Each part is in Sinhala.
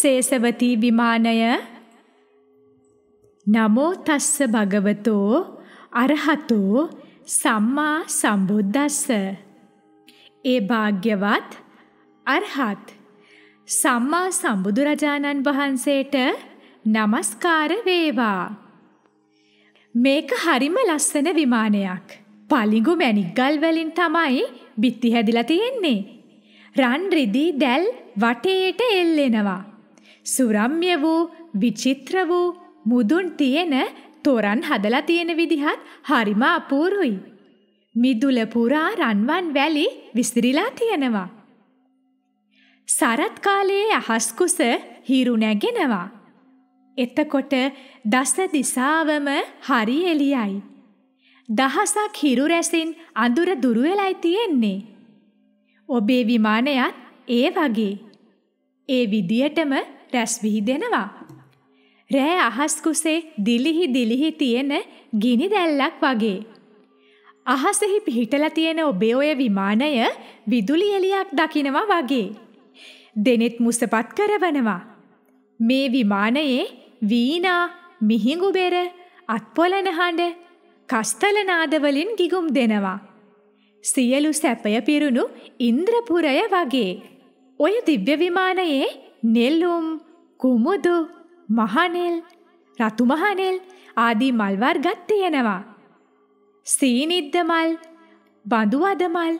සේසවතී විමානය නමෝ තස්ස භගවතෝ අරහතෝ සම්මා සම්බුද්දස්ස ඒ භාග්‍යවත් අරහත් සම්මා සම්බුදුරජාණන් වහන්සේට নমස්කාර වේවා මේක හරිම ලස්සන විමානයක් පලිඟු මැණික්ගල් වලින් තමයි බිත්ති හැදිලා තියෙන්නේ රන් රිදී දැල් වටේට එල්ලෙනවා සුරම්ය වූ විචිත්‍ර වූ මුදුන් තියෙන තොරන් හදලා තියෙන විදිහත් හරිම අපූරුයි. මිදුල පුරා රන්වන් වැලි විසිරිලා තියෙනවා. සරත් කාලයේ අහස් කුස හිරු නැගෙනවා. එතකොට දස දිසාවම හරි එළියයි. දහසක් හිරු රැසින් අඳුර දුරු වෙලයි තියෙන්නේ. ඔබේ විමානයත් ඒ වගේ. ඒ විදියටම රැස්විහි දෙනවා. රෑ අහස් කුසේ දිලිහි දිලිහි තියෙන ගිනි දැල්ලක් වගේ. අහසෙහි පිහිටලා තියෙන ඔබේ ඔය විමානය විදුලි එළියක් දකිනවා වගේ. දෙනෙත් මුසපත් කරවනවා. මේ විමානයේ වීණා, මිහිඟු බෙර, අත්පොළන හඬ, කස්තල නාද වලින් ගිගුම් දෙනවා. සියලු සැපය පිරුණු ඉන්ද්‍රපුරය වගේ. ඔය දිව්‍ය විමානයේ නෙල්ලුම් කුමුදු මහනෙල් රතුමහනෙල් ආදී මල්වර්ගත් තියෙනවා. සීනිද්ද මල් බඳුවද මල්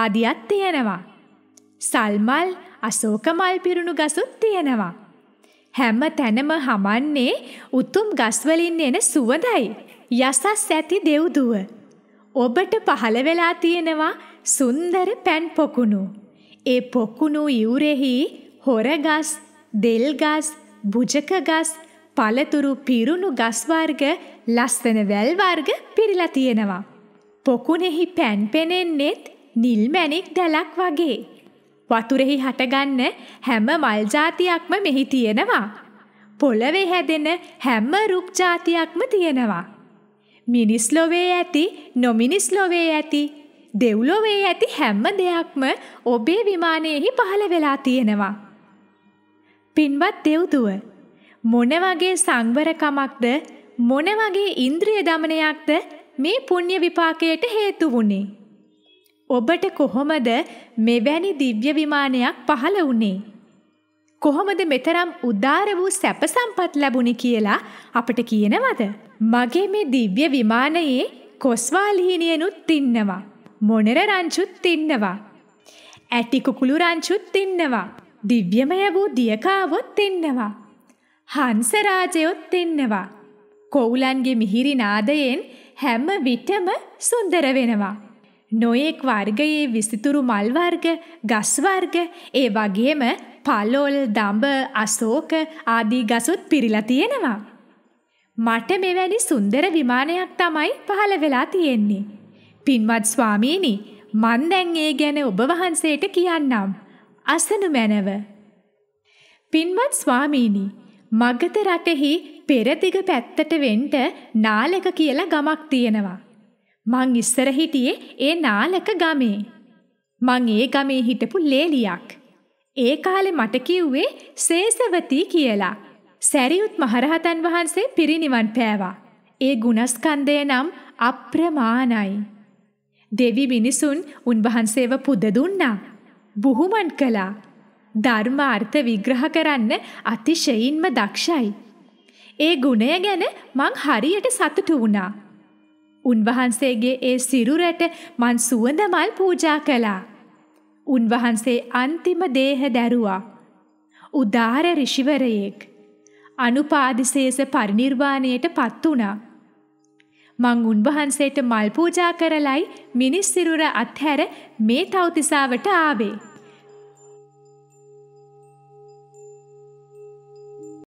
ආදියත් තියෙනවා. සල්මල් අශෝකමල් පිරුණු ගසුත් තියෙනවා. හැම තැනම හමන්නේ උතුම් ගස්වලින් එන සුවඳයි. යසස් ඇති දෙව්දුව. ඔබට පහළ වෙලා තියෙනවා සුන්දර පැන් පොකුණු. ඒ පොකුණු ඉවුරෙහි හොරගස්, දෙල්ගස්, බුජකගස්, පළතුරු පිරුණු ගස් වර්ග ලස්සන වැල් වර්ග පිරලා තියෙනවා. පොකුණෙහි පැන් පෙනෙන්නෙත් නිල් මැණික් දැලක් වගේ. වතුරෙහි හටගන්න හැම මල් జాතියක්ම මෙහි තියෙනවා. පොළවේ හැදෙන හැම රුක් జాතියක්ම තියෙනවා. මිනිස් ලොවේ ඇති, නොමිනිස් ලොවේ ඇති, දෙව්ලොවේ ඇති හැම දෙයක්ම ඔබේ විමානයේහි පහළ වෙලා තියෙනවා. පින්වත් දෙව්දුව මොන වගේ සංවරකමක්ද මොන වගේ ඉන්ද්‍රිය දමනයක්ද මේ පුණ්‍ය විපාකයට හේතු වුනේ ඔබට කොහොමද මෙවැනි දිව්‍ය විමානයක් පහළ වුනේ කොහොමද මෙතරම් උදාර වූ සැප සම්පත් ලැබුණේ කියලා අපට කියනවද මගේ මේ දිව්‍ය විමානයේ කොස්වාලීනියනුත් ඉන්නවා මොනර රංචුත් ඉන්නවා ඇටි කුකුළු රංචුත් ඉන්නවා දිව්‍යමය වූ දියකාවොත් එන්නවා. හංසරාජයොත් එන්නවා. කොවුලන්ගේ මිහිරි නාදයෙන් හැම විටම සුන්දර වෙනවා. නොයෙක් වර්ගයේ විසිතුරු මල් වර්ග, ගස් වර්ග, ඒ වගේම පලොල්, දඹ, අශෝක ආදී ගසුත් පිරීලා තියෙනවා. මට මෙවැනි සුන්දර විමානයක් තමයි පහළ වෙලා තියෙන්නේ. පින්වත් ස්වාමීනි, මන් දැන් ඒ ගැන ඔබ වහන්සේට කියන්නම්. අසනු මැනව. පින්වත් ස්වාමීනි, මගත රටෙහි පෙරදිග පැත්තට වෙන්ට නාලක කියලා ගමක් තියෙනවා. මං ඉස්සර හිටියේ ඒ නාලක ගමේ. මං ඒ ගමේ හිටපු ලේලියක්. ඒ කාලේ මට කිව්වේ සේසවති කියලා. සැරියුත් මහරහතන් වහන්සේ පිරිනිවන් පෑවා. ඒ ගුණස්කන්ධය නම් අප්‍රමාණයි. දෙවි මිනිසුන් උන්වහන්සේව පුද දුන්නා. බුහුමන් කළා. ධර්මාර්ථ විග්‍රහ කරන්න අතිශයින්ම දක්ෂයි. ඒ ගුණය ගැන මං හරියට සතුටු වුණා. උන්වහන්සේගේ ඒ සිරුරට මං සුවඳ මල් පූජා කළා. උන්වහන්සේ අන්තිම දේහ දැරුවා. උදාර ඍෂිවරයෙක්. අනුපාදිසේස පරිණිර්වාණයට පත් වුණා. මං උන්වහන්සේට මල් පූජා කරලයි මිනිස් සිරුර අත්හැර මේ තවතිසාවට ආවේ.